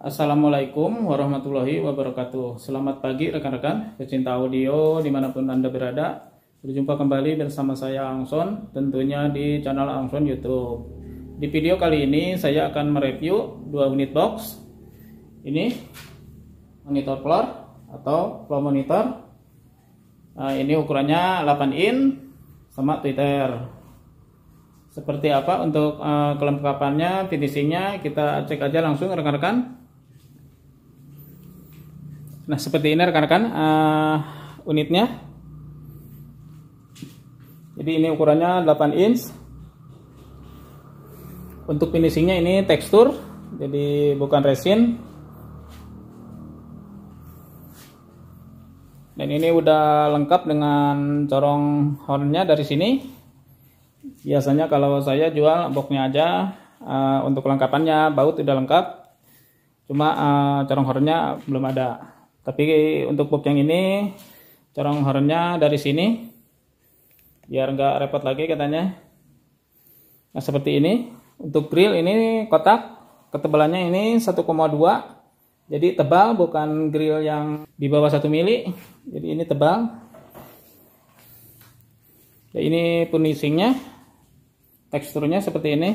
Assalamualaikum warahmatullahi wabarakatuh Selamat pagi rekan-rekan pecinta audio dimanapun anda berada Berjumpa kembali bersama saya Angson tentunya di channel Angson Youtube Di video kali ini saya akan mereview dua unit box Ini monitor floor atau floor monitor nah, Ini ukurannya 8 in sama Twitter Seperti apa untuk uh, kelengkapannya finishingnya kita cek aja langsung rekan-rekan Nah, seperti ini rekan-rekan uh, unitnya. Jadi ini ukurannya 8 inch. Untuk finishingnya ini tekstur, jadi bukan resin. Dan ini udah lengkap dengan corong hornnya dari sini. Biasanya kalau saya jual boxnya aja uh, untuk kelengkapannya baut udah lengkap. Cuma uh, corong hornnya belum ada tapi untuk box yang ini corong haramnya dari sini biar nggak repot lagi katanya nah seperti ini untuk grill ini kotak ketebalannya ini 1,2 jadi tebal bukan grill yang di bawah 1 mili jadi ini tebal ya, ini finishingnya teksturnya seperti ini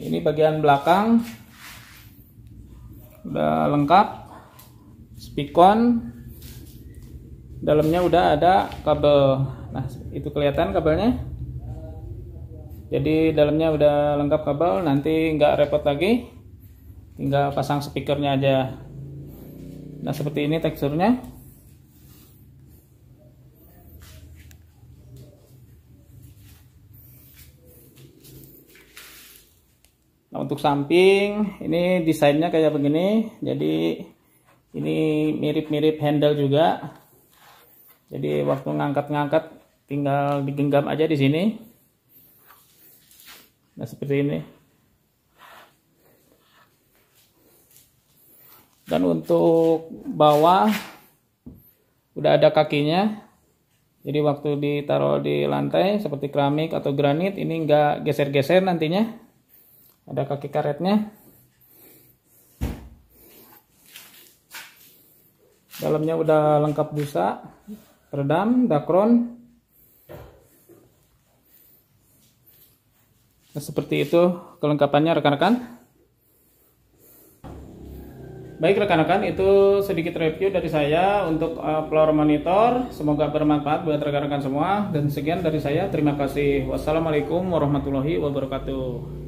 ini bagian belakang udah lengkap spikon dalamnya udah ada kabel nah itu kelihatan kabelnya jadi dalamnya udah lengkap kabel nanti nggak repot lagi tinggal pasang speakernya aja nah seperti ini teksturnya Nah untuk samping ini desainnya kayak begini. Jadi ini mirip-mirip handle juga. Jadi waktu ngangkat-ngangkat tinggal digenggam aja di sini. Nah seperti ini. Dan untuk bawah udah ada kakinya. Jadi waktu ditaruh di lantai seperti keramik atau granit ini enggak geser-geser nantinya ada kaki karetnya dalamnya udah lengkap busa redam dakron nah, seperti itu kelengkapannya rekan-rekan Baik rekan-rekan, itu sedikit review dari saya untuk uh, eh, floor monitor. Semoga bermanfaat buat rekan-rekan semua. Dan sekian dari saya. Terima kasih. Wassalamualaikum warahmatullahi wabarakatuh.